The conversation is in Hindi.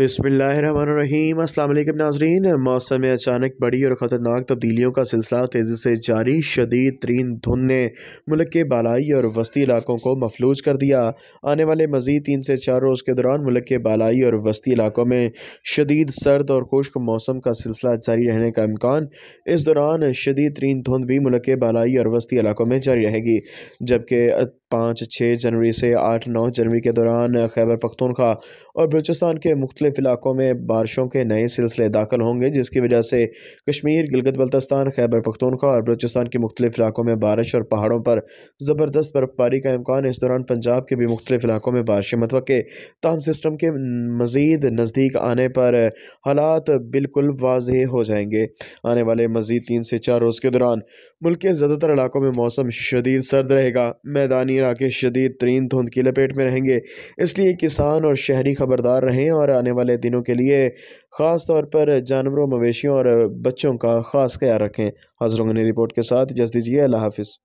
बिसमीम अल्लाम नाजरीन मौसम में अचानक बड़ी और ख़तरनाक तब्दीलियों का सिलसिला तेज़ी से जारी शदीद तरीन धुंध ने मुल्क के बालाई और वस्ती इलाकों को मफलूज कर दिया आने वाले मज़ीद तीन से चार रोज़ के दौरान मुल्क के बालाई और वस्ती इलाकों में शदीद सर्द और खुश्क मौसम का सिलसिला जारी रहने का इम्कान इस दौरान शदीद तरीन धुंध भी मुल्क के बालाई और वस्ती इलाकों में जारी रहेगी जबकि पाँच छः जनवरी से आठ नौ जनवरी के दौरान खैबर पख्तूनख्वा और बलूचिस्तान के मुख्तलिफ इलाकों में बारिशों के नए सिलसिले दाखिल होंगे जिसकी वजह से कश्मीर गिलगित बल्तस्तान खैबर पख्तूनख्वा और बलूचिस्तान के मुख्तलिफ इलाकों में बारिश और पहाड़ों पर ज़बरदस्त बर्फबारी का इम्कान इस दौरान पंजाब के भी मुख्तलिफ इलाकों में बारिश मतवक़ तहम सिस्टम के मज़ीद नज़दीक आने पर हालात बिल्कुल वाज हो जाएंगे आने वाले मज़ीद तीन से चार रोज़ के दौरान मुल्क के ज़्यादातर इलाकों में मौसम शदीद सर्द रहेगा मैदानी इलाके शदीद तरीन धुंध की लपेट में रहेंगे इसलिए किसान और शहरी खबरदार रहें और आने वाले दिनों के लिए ख़ास तौर पर जानवरों मवेशियों और बच्चों का ख़ास ख्याल रखें हज़रों ने रिपोर्ट के साथ जस दीजिए अल्लाह हाफिज़